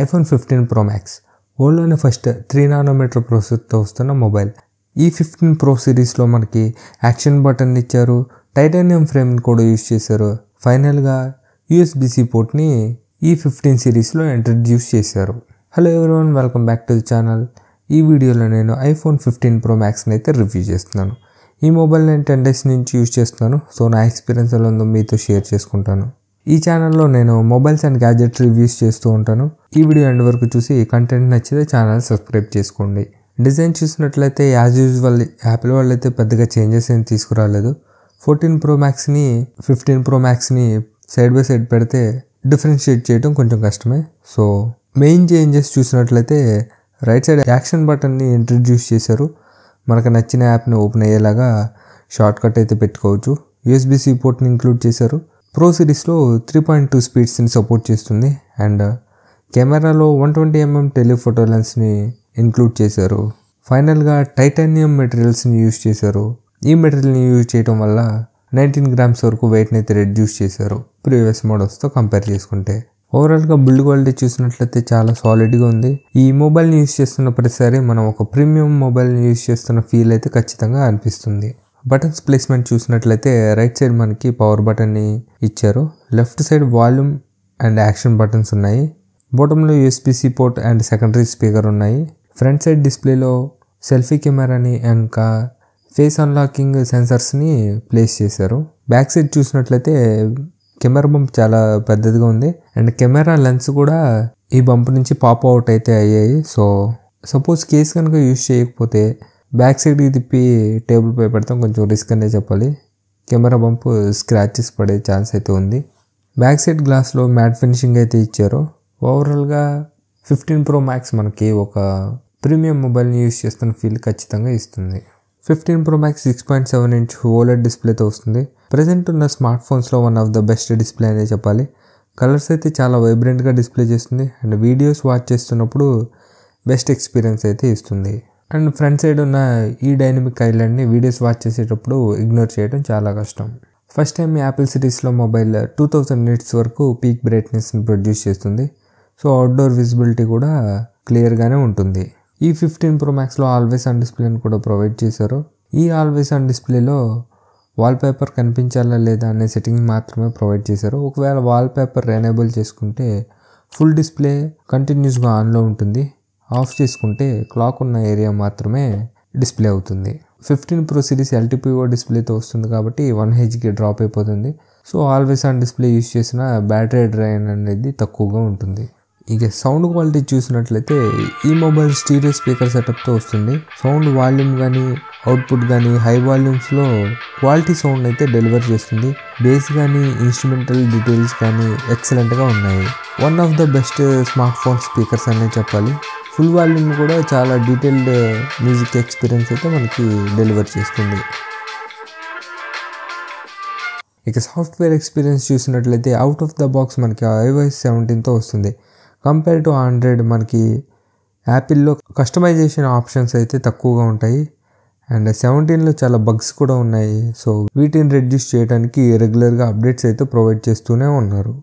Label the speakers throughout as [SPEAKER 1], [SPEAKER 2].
[SPEAKER 1] iPhone fifteen pro max వరల్డ్లోనే first three nanometer ప్రోసెస్తో వస్తున్న మొబైల్ ఈ ఫిఫ్టీన్ ప్రో సిరీస్లో మనకి యాక్షన్ బటన్ ఇచ్చారు టైటానియం ఫ్రేమ్ని కూడా యూస్ చేశారు ఫైనల్గా యూఎస్బిసి పోర్ట్ని ఈ ఫిఫ్టీన్ సిరీస్లో ఇంట్రడ్యూస్ చేశారు hello everyone welcome back to the channel ఈ వీడియోలో నేను ఐఫోన్ ఫిఫ్టీన్ ప్రో మ్యాక్స్ని అయితే రివ్యూ చేస్తున్నాను ఈ మొబైల్ నేను టెన్ డేస్ నుంచి యూజ్ చేస్తున్నాను సో నా ఎక్స్పీరియన్స్ ఎలా ఉందో మీతో షేర్ చేసుకుంటాను ఈ ఛానల్లో నేను మొబైల్స్ అండ్ గ్యాజెట్స్ రివ్యూస్ చేస్తూ ఉంటాను ఈ వీడియో ఎండ్ వరకు చూసి కంటెంట్ నచ్చితే ఛానల్ సబ్స్క్రైబ్ చేసుకోండి డిజైన్ చూసినట్లయితే యాజ్ యూజువల్ యాపిల్ వాళ్ళు అయితే పెద్దగా చేంజెస్ ఏం తీసుకురాలేదు ఫోర్టీన్ ప్రో మ్యాక్స్ని ఫిఫ్టీన్ ప్రో మ్యాక్స్ని సైడ్ బై సైడ్ పెడితే డిఫరెన్షియేట్ చేయడం కొంచెం కష్టమే సో మెయిన్ చేంజెస్ చూసినట్లయితే రైట్ సైడ్ యాక్షన్ బటన్ని ఇంట్రడ్యూస్ చేశారు మనకు నచ్చిన యాప్ని ఓపెన్ అయ్యేలాగా షార్ట్కట్ అయితే పెట్టుకోవచ్చు యూఎస్బిసి పోర్ట్ని ఇంక్లూడ్ చేశారు ప్రో సిరీస్లో three point two speeds support చేస్తుంది అండ్ uh, కెమెరాలో one twenty mm telephoto లెన్స్ని include చేశారు ఫైనల్గా టైటానియం మెటీరియల్స్ని యూజ్ చేశారు ఈ మెటీరియల్ని యూజ్ చేయడం వల్ల నైన్టీన్ గ్రామ్స్ వరకు వెయిట్ని అయితే రెడ్యూస్ చేశారు ప్రీవియస్ మోడల్స్తో కంపేర్ చేసుకుంటే ఓవరాల్గా బిల్డ్ క్వాలిటీ చూసినట్లయితే చాలా సాలిడ్గా ఉంది ఈ మొబైల్ని యూజ్ చేస్తున్న ప్రతిసారి మనం ఒక ప్రీమియం మొబైల్ని యూజ్ చేస్తున్న ఫీల్ అయితే ఖచ్చితంగా అనిపిస్తుంది బటన్స్ ప్లేస్మెంట్ చూసినట్లయితే రైట్ సైడ్ మనకి పవర్ బటన్ని ఇచ్చారు left side volume and action buttons ఉన్నాయి బోటంలో USB C port and secondary speaker ఉన్నాయి ఫ్రంట్ సైడ్ డిస్ప్లేలో సెల్ఫీ కెమెరాని ఇంకా ఫేస్ అన్లాకింగ్ సెన్సర్స్ని ప్లేస్ చేశారు బ్యాక్ సైడ్ చూసినట్లయితే కెమెరా బంప్ చాలా పెద్దదిగా ఉంది అండ్ కెమెరా లెన్స్ కూడా ఈ బంప్ నుంచి పాప్ అవుట్ అయితే అయ్యాయి సో సపోజ్ కేస్ కనుక యూజ్ చేయకపోతే బ్యాక్ సైడ్కి తిప్పి టేబుల్పై పెడతాం కొంచెం రిస్క్ అనే చెప్పాలి కెమెరా బంప్ స్క్రాచెస్ పడే ఛాన్స్ అయితే ఉంది బ్యాక్ సైడ్ గ్లాస్లో మ్యాట్ ఫినిషింగ్ అయితే ఇచ్చారు ఓవరాల్గా ఫిఫ్టీన్ ప్రో మ్యాక్స్ మనకి ఒక ప్రీమియం మొబైల్ని యూస్ చేస్తున్న ఫీల్ ఖచ్చితంగా ఇస్తుంది fifteen pro max six point seven inch OLED డిస్ప్లేతో వస్తుంది ప్రజెంట్ ఉన్న స్మార్ట్ ఫోన్స్లో one of the best display అనే చెప్పాలి కలర్స్ అయితే చాలా వైబ్రెంట్గా డిస్ప్లే చేస్తుంది అండ్ వీడియోస్ వాచ్ చేస్తున్నప్పుడు బెస్ట్ ఎక్స్పీరియన్స్ అయితే ఇస్తుంది అండ్ ఫ్రంట్ సైడ్ ఉన్న ఈ డైనమిక్ ఐలాండ్ని వీడియోస్ వాచ్ చేసేటప్పుడు ఇగ్నోర్ చేయడం చాలా కష్టం ఫస్ట్ టైం యాపిల్ సిరీస్లో మొబైల్ టూ థౌజండ్ నిట్స్ వరకు పీక్ బ్రైట్నెస్ని ప్రొడ్యూస్ చేస్తుంది సో అవుట్డోర్ విజిబిలిటీ కూడా క్లియర్గానే ఉంటుంది ఈ ఫిఫ్టీన్ ప్రో మ్యాక్స్లో ఆల్వేస్ ఆన్ డిస్ప్లేని కూడా ప్రొవైడ్ చేశారు ఈ ఆల్వేస్ ఆన్ డిస్ప్లేలో వాల్పేపర్ కనిపించాలా లేదా అనే సెట్టింగ్ మాత్రమే ప్రొవైడ్ చేశారు ఒకవేళ వాల్పేపర్ ఎనేబుల్ చేసుకుంటే ఫుల్ డిస్ప్లే కంటిన్యూస్గా ఆన్లో ఉంటుంది ఆఫ్ చేసుకుంటే క్లాక్ ఉన్న ఏరియా మాత్రమే డిస్ప్లే అవుతుంది ఫిఫ్టీన్ ప్రో సిరీస్ ఎల్టీపీఓ డిస్ప్లేతో వస్తుంది కాబట్టి వన్ హెచ్కి డ్రాప్ అయిపోతుంది so always on display use చేసిన బ్యాటరీ డ్రైన్ అనేది తక్కువగా ఉంటుంది ఇక సౌండ్ క్వాలిటీ చూసినట్లయితే ఈ మొబైల్ స్టీరియో స్పీకర్ సెటప్తో వస్తుంది సౌండ్ వాల్యూమ్ కానీ అవుట్పుట్ కానీ హై వాల్యూమ్స్లో క్వాలిటీ సౌండ్ అయితే డెలివర్ చేస్తుంది బేస్ కానీ ఇన్స్ట్రుమెంటల్ డీటెయిల్స్ కానీ ఎక్సలెంట్గా ఉన్నాయి one of the best smart phone speakers అనే చెప్పాలి ఫుల్ వాల్యూమ్ కూడా చాలా డీటెయిల్డ్ మ్యూజిక్ ఎక్స్పీరియన్స్ అయితే మనకి డెలివర్ చేస్తుంది ఇక సాఫ్ట్వేర్ ఎక్స్పీరియన్స్ చూసినట్లయితే అవుట్ ఆఫ్ ద బాక్స్ మనకి ఐవైఎస్ సెవెంటీన్తో వస్తుంది కంపేర్ టు హండ్రెడ్ మనకి యాపిల్లో కస్టమైజేషన్ ఆప్షన్స్ అయితే తక్కువగా ఉంటాయి అండ్ సెవెంటీన్లో చాలా బగ్స్ కూడా ఉన్నాయి సో వీటిని రెడ్యూస్ చేయడానికి రెగ్యులర్గా అప్డేట్స్ అయితే ప్రొవైడ్ చేస్తూనే ఉన్నారు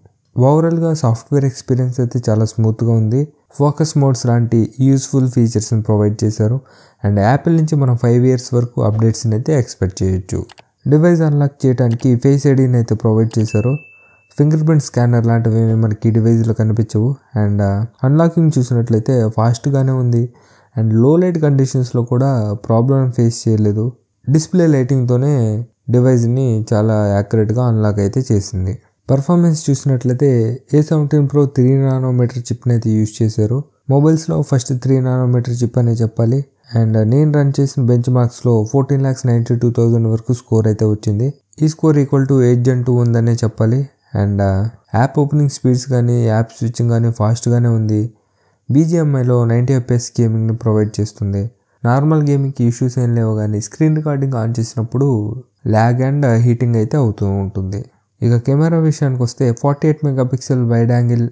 [SPEAKER 1] ఓవరాల్గా సాఫ్ట్వేర్ ఎక్స్పీరియన్స్ అయితే చాలా స్మూత్గా ఉంది ఫోకస్ మోడ్స్ లాంటి యూస్ఫుల్ ఫీచర్స్ని ప్రొవైడ్ చేశారు అండ్ యాపిల్ నుంచి మనం ఫైవ్ ఇయర్స్ వరకు అప్డేట్స్ని అయితే ఎక్స్పెక్ట్ చేయొచ్చు డివైస్ అన్లాక్ చేయడానికి ఫేస్ ఐడీని అయితే ప్రొవైడ్ చేశారు ఫింగర్ ప్రింట్ స్కానర్ లాంటివి మనకి డివైజ్లో కనిపించవు అండ్ అన్లాకింగ్ uh, చూసినట్లయితే ఫాస్ట్గానే ఉంది అండ్ లో లైట్ కండిషన్స్లో కూడా ప్రాబ్లం ఫేస్ చేయలేదు డిస్ప్లే లైటింగ్తోనే డివైజ్ని చాలా యాక్యురేట్గా అన్లాక్ అయితే చేసింది పర్ఫార్మెన్స్ చూసినట్లయితే A seventeen pro three nanometer చిప్ని అయితే యూజ్ చేశారు మొబైల్స్లో ఫస్ట్ త్రీ నానోమీటర్ చిప్ అనే చెప్పాలి అండ్ నేను రన్ చేసిన బెంచ్ మార్క్స్లో fourteen lakhs ninety two thousand వరకు స్కోర్ అయితే వచ్చింది ఈ score equal to eight gen two ఉందనే చెప్పాలి అండ్ యాప్ ఓపెనింగ్ స్పీడ్స్ కానీ యాప్ స్విచ్చింగ్ కానీ ఫాస్ట్గానే ఉంది బీజిఎంఐలో నైంటీ ఎఫ్ఎస్ గేమింగ్ని ప్రొవైడ్ చేస్తుంది నార్మల్ గేమింగ్కి ఇష్యూస్ ఏం లేవు కానీ స్క్రీన్ రికార్డింగ్ ఆన్ చేసినప్పుడు ల్యాగ్ అండ్ హీటింగ్ అయితే అవుతూ ఉంటుంది ఇక కెమెరా విషయానికి వస్తే forty eight megapixel wide angle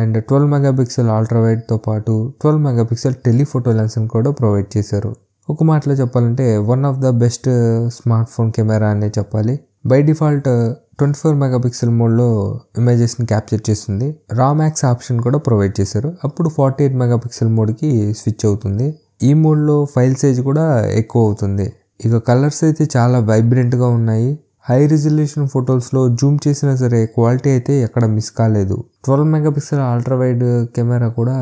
[SPEAKER 1] and twelve megapixel ultra వైడ్తో పాటు ట్వెల్వ్ మెగాపిక్సెల్ టెలిఫోటో లెన్స్ని కూడా ప్రొవైడ్ చేశారు ఒక మాటలో చెప్పాలంటే one of the best smart phone camera అనే చెప్పాలి by default twenty four megapixel మోడ్లో ఇమేజెస్ని క్యాప్చర్ చేస్తుంది రా మ్యాక్స్ ఆప్షన్ కూడా ప్రొవైడ్ చేశారు అప్పుడు ఫార్టీ ఎయిట్ మెగాపిక్సెల్ మోడ్కి స్విచ్ అవుతుంది ఈ మోడ్లో ఫైల్ సైజ్ కూడా ఎక్కువ అవుతుంది ఇక కలర్స్ అయితే చాలా వైబ్రెంట్గా ఉన్నాయి హై రిజల్యూషన్ ఫొటోస్లో జూమ్ చేసినా సరే క్వాలిటీ అయితే ఎక్కడ మిస్ కాలేదు twelve megapixel ultra wide camera కూడా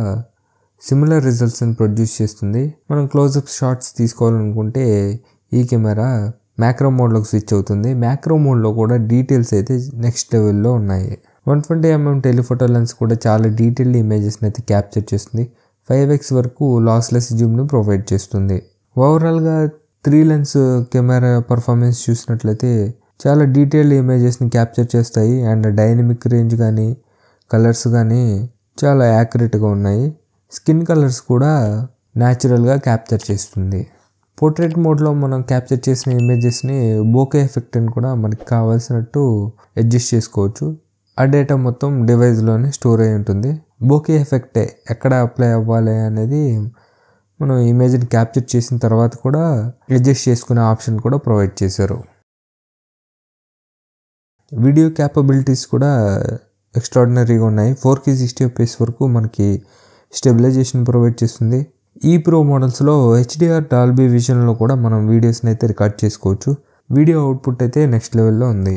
[SPEAKER 1] సిమిలర్ రిజల్ట్స్ని ప్రొడ్యూస్ చేస్తుంది మనం క్లోజప్ షాట్స్ తీసుకోవాలనుకుంటే ఈ కెమెరా మ్యాక్రో మోడ్లోకి స్విచ్ అవుతుంది మ్యాక్రో మోడ్లో కూడా డీటెయిల్స్ అయితే నెక్స్ట్ లెవెల్లో ఉన్నాయి one twenty mm telephoto lens కూడా చాలా డీటెయిల్డ్ ఇమేజెస్ని అయితే క్యాప్చర్ చేస్తుంది ఫైవ్ ఎక్స్ వరకు లాస్లెస్ జూమ్ని ప్రొవైడ్ చేస్తుంది ఓవరాల్గా త్రీ లెన్స్ కెమెరా పర్ఫార్మెన్స్ చూసినట్లయితే చాలా డీటెయిల్డ్ ఇమేజెస్ని క్యాప్చర్ చేస్తాయి అండ్ డైనమిక్ రేంజ్ కానీ కలర్స్ కానీ చాలా యాక్యురేట్గా ఉన్నాయి స్కిన్ కలర్స్ కూడా న్యాచురల్గా క్యాప్చర్ చేస్తుంది పోర్ట్రేట్ మోడ్లో మనం క్యాప్చర్ చేసిన ఇమేజెస్ని బోకే ఎఫెక్ట్ అని కూడా మనకి కావాల్సినట్టు అడ్జస్ట్ చేసుకోవచ్చు ఆ డేటా మొత్తం డివైస్లోనే స్టోర్ అయి ఉంటుంది బోకే ఎఫెక్టే ఎక్కడ అప్లై అవ్వాలి అనేది మనం ఇమేజ్ని క్యాప్చర్ చేసిన తర్వాత కూడా అడ్జస్ట్ చేసుకునే ఆప్షన్ కూడా ప్రొవైడ్ చేశారు వీడియో క్యాపబిలిటీస్ కూడా ఎక్స్ట్రాడినరీగా ఉన్నాయి ఫోర్ కే సిక్స్టీ ఎఫ్ఎస్ వరకు మనకి స్టెబిలైజేషన్ ప్రొవైడ్ చేస్తుంది ఈ ప్రో మోడల్స్లో హెచ్డిఆర్ డాల్బీ విజన్లో కూడా మనం వీడియోస్ని అయితే రికార్డ్ చేసుకోవచ్చు వీడియో అవుట్పుట్ అయితే నెక్స్ట్ లెవెల్లో ఉంది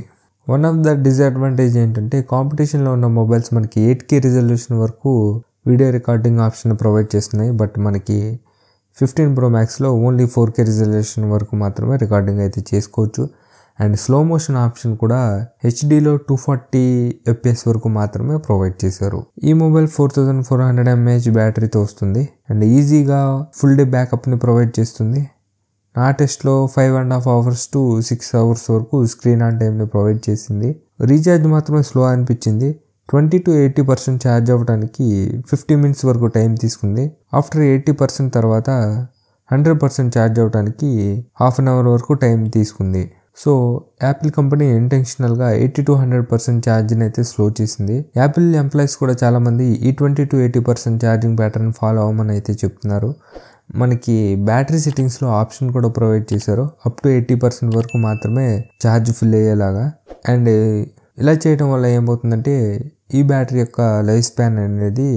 [SPEAKER 1] వన్ ఆఫ్ ద డిసడ్వాంటేజ్ ఏంటంటే కాంపిటీషన్లో ఉన్న మొబైల్స్ మనకి ఎయిట్ కే రిజల్యూషన్ వరకు వీడియో రికార్డింగ్ ఆప్షన్ ప్రొవైడ్ చేస్తున్నాయి బట్ మనకి ఫిఫ్టీన్ ప్రో మ్యాక్స్లో ఓన్లీ ఫోర్ కే రిజల్యూషన్ వరకు మాత్రమే రికార్డింగ్ అయితే చేసుకోవచ్చు అండ్ స్లో మోషన్ ఆప్షన్ కూడా హెచ్డీలో టూ ఫార్టీ ఎఫ్ఎస్ వరకు మాత్రమే ప్రొవైడ్ చేశారు ఈ mobile four thousand four hundred mAh బ్యాటరీతో వస్తుంది అండ్ ఈజీగా ఫుల్ డే బ్యాకప్ని ప్రొవైడ్ చేస్తుంది నా టెస్ట్లో five and half hours to six hours వరకు స్క్రీన్ ఆన్ టైంని ప్రొవైడ్ చేసింది రీఛార్జ్ మాత్రమే స్లో అనిపించింది twenty to eighty percent charge అవ్వడానికి ఫిఫ్టీ మినిట్స్ వరకు టైం తీసుకుంది ఆఫ్టర్ ఎయిటీ పర్సెంట్ తర్వాత హండ్రెడ్ పర్సెంట్ ఛార్జ్ అవ్వడానికి హాఫ్ అన్ అవర్ వరకు టైం తీసుకుంది సో యాపిల్ కంపెనీ ఇంటెన్షనల్గా eighty to hundred percent charging అయితే స్లో చేసింది యాపిల్ ఎంప్లాయీస్ కూడా చాలామంది ఈ twenty to eighty percent charging pattern follow అవ్వమని అయితే చెప్తున్నారు మనకి బ్యాటరీ సెట్టింగ్స్లో ఆప్షన్ కూడా ప్రొవైడ్ చేశారు అప్ టు ఎయిటీ పర్సెంట్ వరకు మాత్రమే ఛార్జ్ ఫిల్ అయ్యేలాగా అండ్ ఇలా చేయడం వల్ల ఏమవుతుందంటే ఈ బ్యాటరీ యొక్క లైఫ్ స్పాన్ అనేది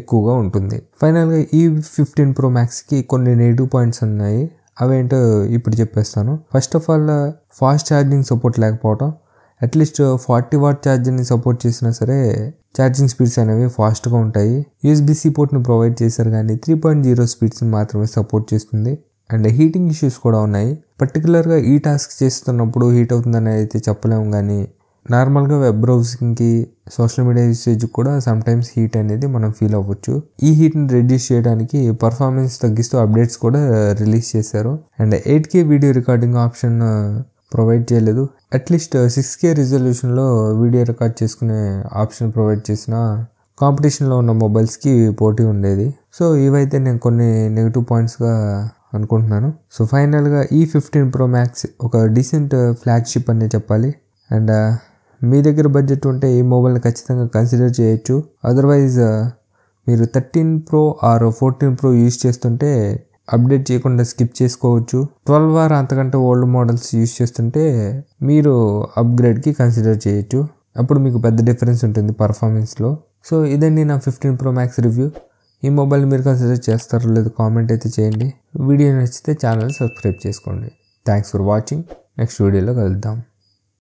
[SPEAKER 1] ఎక్కువగా ఉంటుంది ఫైనల్గా ఈ ఫిఫ్టీన్ ప్రో మ్యాక్స్కి కొన్ని నెగిటివ్ పాయింట్స్ ఉన్నాయి అవేంటో ఇప్పుడు చెప్పేస్తాను first of all fast charging support లేకపోవటం అట్లీస్ట్ ఫార్టీ వాట్ ఛార్జర్ని సపోర్ట్ చేసినా సరే ఛార్జింగ్ స్పీడ్స్ అనేవి ఫాస్ట్గా ఉంటాయి యూఎస్బిసి పోర్ట్ని ప్రొవైడ్ చేశారు కానీ త్రీ పాయింట్ జీరో స్పీడ్స్ని మాత్రమే సపోర్ట్ చేస్తుంది అండ్ హీటింగ్ ఇష్యూస్ కూడా ఉన్నాయి పర్టికులర్గా ఈ టాస్క్ చేస్తున్నప్పుడు హీట్ అవుతుందని అయితే చెప్పలేము కానీ నార్మల్గా వెబ్ బ్రౌజింగ్కి సోషల్ మీడియా యూసేజ్కి కూడా సమ్టైమ్స్ హీట్ అనేది మనం ఫీల్ అవ్వచ్చు ఈ హీట్ని రెడ్యూస్ చేయడానికి పర్ఫార్మెన్స్ తగ్గిస్తూ అప్డేట్స్ కూడా రిలీజ్ చేశారు and eight K video recording option provide చేయలేదు అట్లీస్ట్ సిక్స్ కే రిజల్యూషన్లో వీడియో రికార్డ్ చేసుకునే ఆప్షన్ ప్రొవైడ్ చేసిన కాంపిటీషన్లో ఉన్న మొబైల్స్కి పోటీ ఉండేది సో ఇవైతే నేను కొన్ని నెగిటివ్ పాయింట్స్గా అనుకుంటున్నాను సో ఫైనల్గా ఈ ఫిఫ్టీన్ ప్రో మ్యాక్స్ ఒక డీసెంట్ ఫ్లాగ్షిప్ uh, అనే చెప్పాలి అండ్ మీ దగ్గర బడ్జెట్ ఉంటే ఈ మొబైల్ని ఖచ్చితంగా కన్సిడర్ చేయొచ్చు అదర్వైజ్ uh, మీరు thirteen pro or fourteen pro use చేస్తుంటే అప్డేట్ చేయకుండా స్కిప్ చేసుకోవచ్చు ట్వెల్వ్ ఆర్ అంతకంటే ఓల్డ్ మోడల్స్ యూస్ చేస్తుంటే మీరు అప్గ్రేడ్కి కన్సిడర్ చేయొచ్చు అప్పుడు మీకు పెద్ద డిఫరెన్స్ ఉంటుంది పర్ఫార్మెన్స్లో సో ఇదండి నా ఫిఫ్టీన్ ప్రో మ్యాక్స్ రివ్యూ ఈ మొబైల్ మీరు కన్సిడర్ చేస్తారో లేదో కామెంట్ అయితే చేయండి వీడియో నచ్చితే ఛానల్ సబ్స్క్రైబ్ చేసుకోండి థ్యాంక్స్ ఫర్ వాచింగ్ నెక్స్ట్ వీడియోలో కలుద్దాం